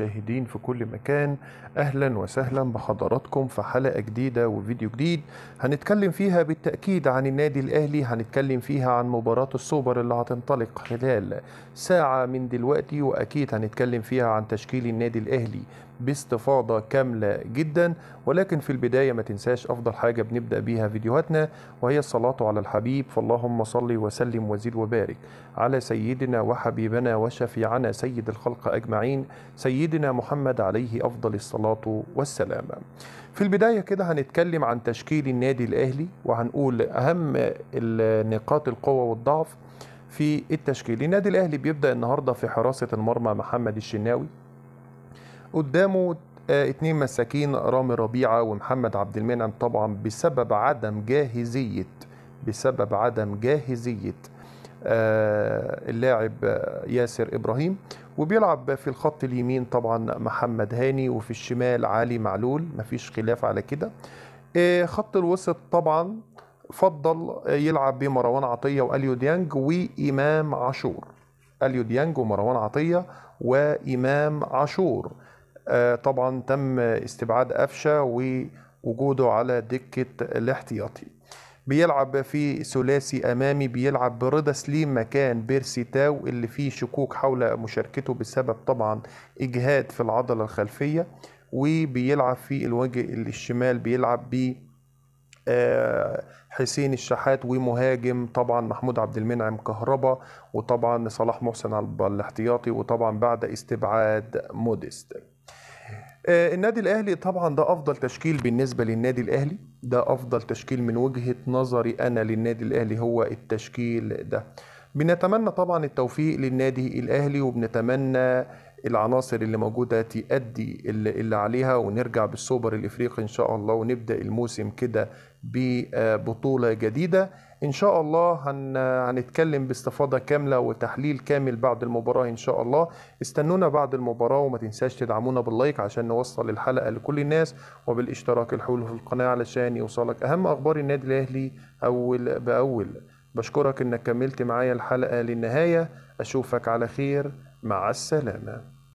مشاهدين في كل مكان اهلا وسهلا بحضراتكم في حلقه جديده وفيديو جديد هنتكلم فيها بالتاكيد عن النادي الاهلي هنتكلم فيها عن مباراه السوبر اللي هتنطلق خلال ساعه من دلوقتي واكيد هنتكلم فيها عن تشكيل النادي الاهلي باستفاضة كاملة جدا ولكن في البداية ما تنساش أفضل حاجة بنبدأ بيها فيديوهاتنا وهي الصلاة على الحبيب فاللهم صل وسلم وزد وبارك على سيدنا وحبيبنا وشفيعنا سيد الخلق أجمعين سيد سيدنا محمد عليه أفضل الصلاة والسلام في البداية كده هنتكلم عن تشكيل النادي الأهلي وهنقول أهم نقاط القوة والضعف في التشكيل النادي الأهلي بيبدأ النهاردة في حراسة المرمى محمد الشناوي قدامه آه، اتنين مساكين رامي ربيعة ومحمد عبد المنعم طبعا بسبب عدم جاهزية بسبب عدم جاهزية آه، اللاعب ياسر ابراهيم وبيلعب في الخط اليمين طبعا محمد هاني وفي الشمال علي معلول مفيش خلاف على كده آه، خط الوسط طبعا فضل يلعب بمروان عطيه واليو ديانج وامام عاشور اليو ديانج ومروان عطيه وامام عاشور آه، طبعا تم استبعاد قفشه ووجوده على دكه الاحتياطي بيلعب في ثلاثي امامي بيلعب برضا سليم مكان بيرسي تاو اللي فيه شكوك حول مشاركته بسبب طبعا اجهاد في العضله الخلفيه وبيلعب في الوجه الشمال بيلعب ب بي آه، حسين الشحات ومهاجم طبعا محمود عبد المنعم كهربا وطبعا صلاح محسن الاحتياطي وطبعا بعد استبعاد موديست آه، النادي الاهلي طبعا ده افضل تشكيل بالنسبه للنادي الاهلي ده افضل تشكيل من وجهه نظري انا للنادي الاهلي هو التشكيل ده بنتمنى طبعا التوفيق للنادي الاهلي وبنتمنى العناصر اللي موجودة تأدي اللي عليها ونرجع بالسوبر الإفريقي إن شاء الله ونبدأ الموسم كده ببطولة جديدة إن شاء الله هن... هنتكلم باستفاضة كاملة وتحليل كامل بعد المباراة إن شاء الله استنونا بعد المباراة وما تنساش تدعمونا باللايك عشان نوصل الحلقة لكل الناس وبالاشتراك الحلو في القناة علشان يوصلك أهم أخبار النادي الأهلي أول بأول بشكرك إنك كملت معايا الحلقة للنهاية أشوفك على خير مع السلامة